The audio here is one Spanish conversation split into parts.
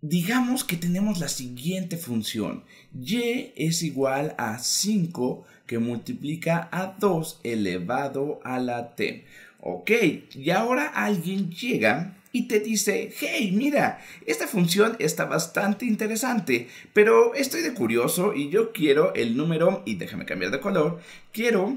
Digamos que tenemos la siguiente función. y es igual a 5 que multiplica a 2 elevado a la t. Ok, y ahora alguien llega y te dice, hey, mira, esta función está bastante interesante, pero estoy de curioso y yo quiero el número, y déjame cambiar de color, quiero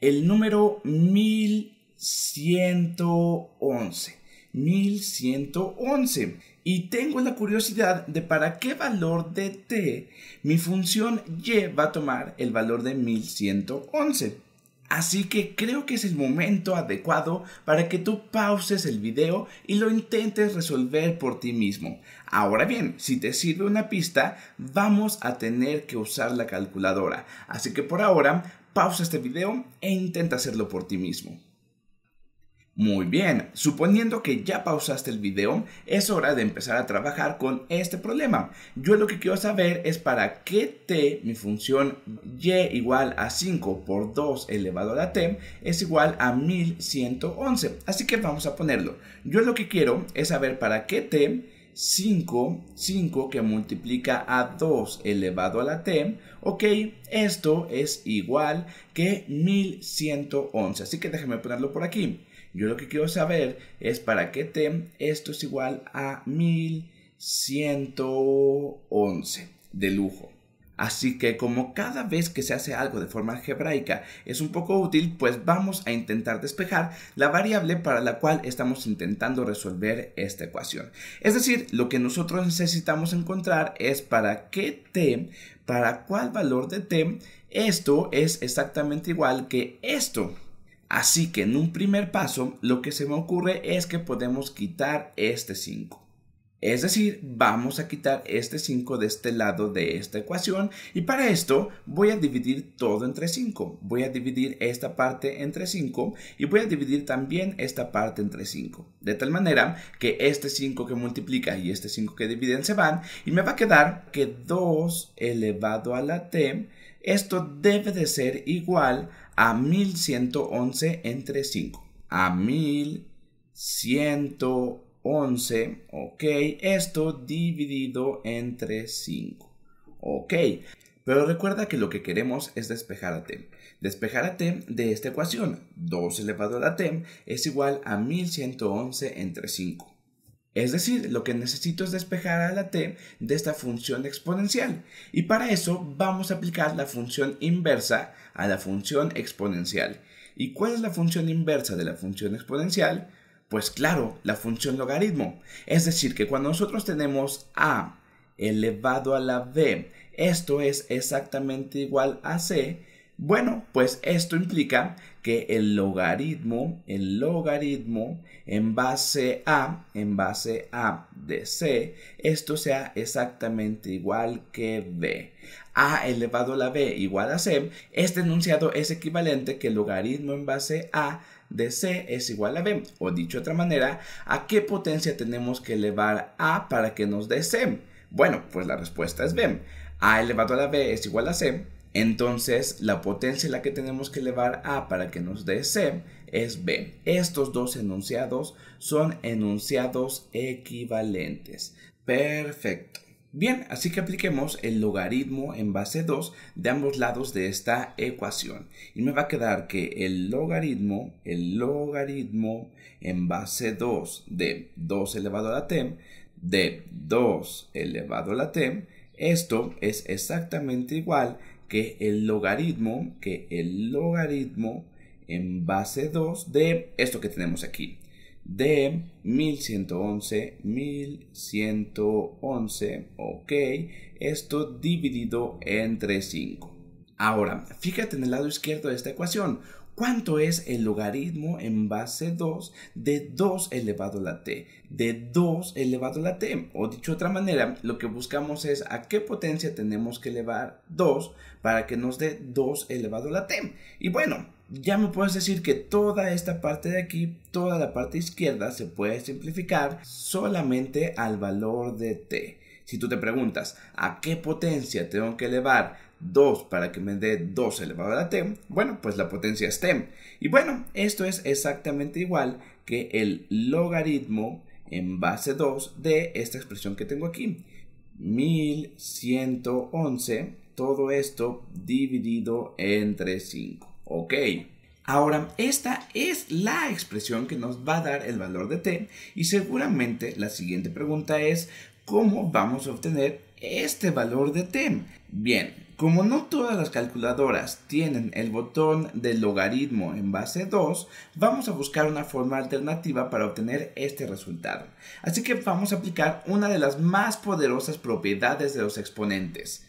el número 1111. 1111 y tengo la curiosidad de para qué valor de t mi función y va a tomar el valor de 1111. Así que creo que es el momento adecuado para que tú pauses el video y lo intentes resolver por ti mismo. Ahora bien, si te sirve una pista, vamos a tener que usar la calculadora. Así que por ahora, pausa este video e intenta hacerlo por ti mismo. Muy bien, suponiendo que ya pausaste el video, es hora de empezar a trabajar con este problema. Yo lo que quiero saber es para qué t, mi función y igual a 5 por 2 elevado a la t, es igual a 1111. Así que vamos a ponerlo. Yo lo que quiero es saber para qué t 5, 5 que multiplica a 2 elevado a la t, ok, esto es igual que 1111. Así que déjame ponerlo por aquí. Yo lo que quiero saber es para qué t esto es igual a 1111 de lujo. Así que como cada vez que se hace algo de forma algebraica es un poco útil, pues vamos a intentar despejar la variable para la cual estamos intentando resolver esta ecuación. Es decir, lo que nosotros necesitamos encontrar es para qué t, para cuál valor de t, esto es exactamente igual que esto Así que en un primer paso, lo que se me ocurre es que podemos quitar este 5. Es decir, vamos a quitar este 5 de este lado de esta ecuación y para esto voy a dividir todo entre 5. Voy a dividir esta parte entre 5 y voy a dividir también esta parte entre 5. De tal manera que este 5 que multiplica y este 5 que dividen se van y me va a quedar que 2 elevado a la t, esto debe de ser igual a 1111 entre 5. A 1111, ok, esto dividido entre 5. Ok, pero recuerda que lo que queremos es despejar a t. Despejar a t de esta ecuación, 2 elevado a la t, es igual a 1111 entre 5. Es decir, lo que necesito es despejar a la t de esta función exponencial. Y para eso vamos a aplicar la función inversa a la función exponencial. ¿Y cuál es la función inversa de la función exponencial? Pues claro, la función logaritmo. Es decir, que cuando nosotros tenemos a elevado a la b, esto es exactamente igual a c, bueno, pues esto implica que el logaritmo, el logaritmo en base a, en base a de c, esto sea exactamente igual que b. a elevado a la b igual a c, este enunciado es equivalente que el logaritmo en base a de c es igual a b. O dicho de otra manera, ¿a qué potencia tenemos que elevar a para que nos dé c? Bueno, pues la respuesta es b. a elevado a la b es igual a c entonces, la potencia a la que tenemos que elevar a para que nos dé C es B. Estos dos enunciados son enunciados equivalentes. Perfecto. Bien, así que apliquemos el logaritmo en base 2 de ambos lados de esta ecuación. Y me va a quedar que el logaritmo, el logaritmo en base 2 de 2 elevado a la t, de 2 elevado a la t, esto es exactamente igual que el logaritmo, que el logaritmo en base 2 de esto que tenemos aquí, de 1111, 1111, ok, esto dividido entre 5. Ahora, fíjate en el lado izquierdo de esta ecuación, ¿Cuánto es el logaritmo en base 2 de 2 elevado a la t? De 2 elevado a la t. O dicho de otra manera, lo que buscamos es a qué potencia tenemos que elevar 2 para que nos dé 2 elevado a la t. Y bueno, ya me puedes decir que toda esta parte de aquí, toda la parte izquierda se puede simplificar solamente al valor de t. Si tú te preguntas, ¿a qué potencia tengo que elevar 2 para que me dé 2 elevado a la t, bueno, pues la potencia es t. Y bueno, esto es exactamente igual que el logaritmo en base 2 de esta expresión que tengo aquí. 1111, todo esto dividido entre 5. Ok. Ahora, esta es la expresión que nos va a dar el valor de t y seguramente la siguiente pregunta es, ¿cómo vamos a obtener este valor de t? Bien, como no todas las calculadoras tienen el botón de logaritmo en base 2, vamos a buscar una forma alternativa para obtener este resultado. Así que vamos a aplicar una de las más poderosas propiedades de los exponentes.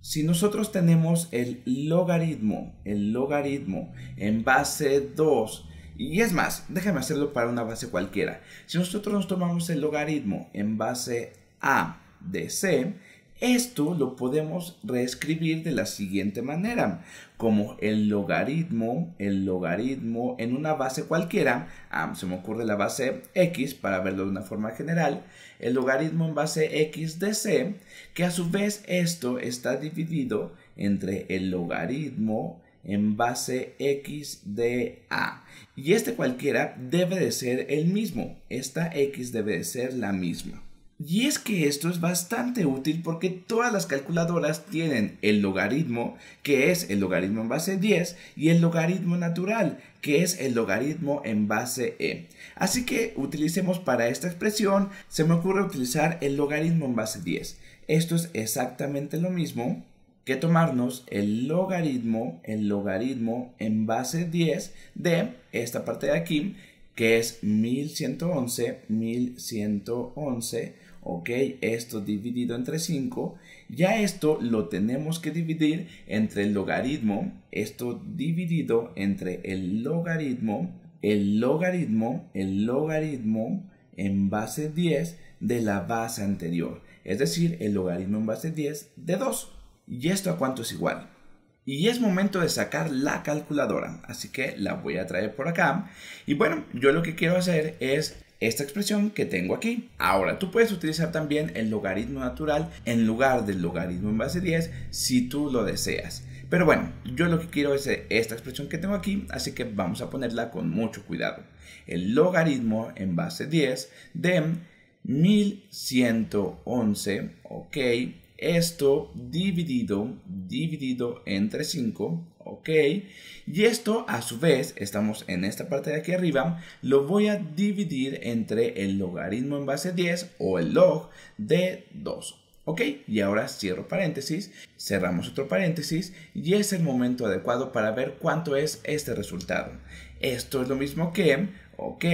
Si nosotros tenemos el logaritmo, el logaritmo en base 2, y es más, déjame hacerlo para una base cualquiera. Si nosotros nos tomamos el logaritmo en base a de c, esto lo podemos reescribir de la siguiente manera, como el logaritmo, el logaritmo en una base cualquiera, ah, se me ocurre la base x para verlo de una forma general, el logaritmo en base x de c, que a su vez esto está dividido entre el logaritmo en base x de a. Y este cualquiera debe de ser el mismo, esta x debe de ser la misma. Y es que esto es bastante útil porque todas las calculadoras tienen el logaritmo, que es el logaritmo en base 10, y el logaritmo natural, que es el logaritmo en base e. Así que utilicemos para esta expresión, se me ocurre utilizar el logaritmo en base 10. Esto es exactamente lo mismo que tomarnos el logaritmo, el logaritmo en base 10 de esta parte de aquí, que es 1111, 1111 ok, esto dividido entre 5, ya esto lo tenemos que dividir entre el logaritmo, esto dividido entre el logaritmo, el logaritmo, el logaritmo en base 10 de la base anterior, es decir, el logaritmo en base 10 de 2. ¿Y esto a cuánto es igual? Y es momento de sacar la calculadora, así que la voy a traer por acá. Y bueno, yo lo que quiero hacer es esta expresión que tengo aquí. Ahora, tú puedes utilizar también el logaritmo natural en lugar del logaritmo en base 10 si tú lo deseas. Pero bueno, yo lo que quiero es esta expresión que tengo aquí, así que vamos a ponerla con mucho cuidado. El logaritmo en base 10 de 1111, ok, esto dividido, dividido entre 5, ok. Y esto a su vez, estamos en esta parte de aquí arriba, lo voy a dividir entre el logaritmo en base 10 o el log de 2. Ok, y ahora cierro paréntesis, cerramos otro paréntesis y es el momento adecuado para ver cuánto es este resultado. Esto es lo mismo que ok,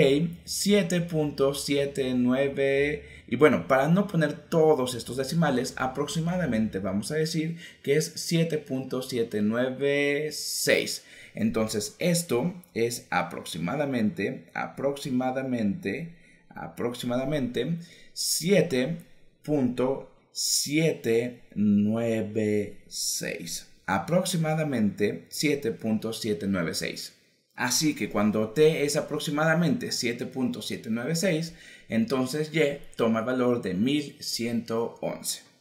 7.79 y bueno, para no poner todos estos decimales, aproximadamente vamos a decir que es 7.796. Entonces, esto es aproximadamente, aproximadamente, aproximadamente 7.796. Aproximadamente 7.796. Así que cuando t es aproximadamente 7.796, entonces y toma el valor de 1111.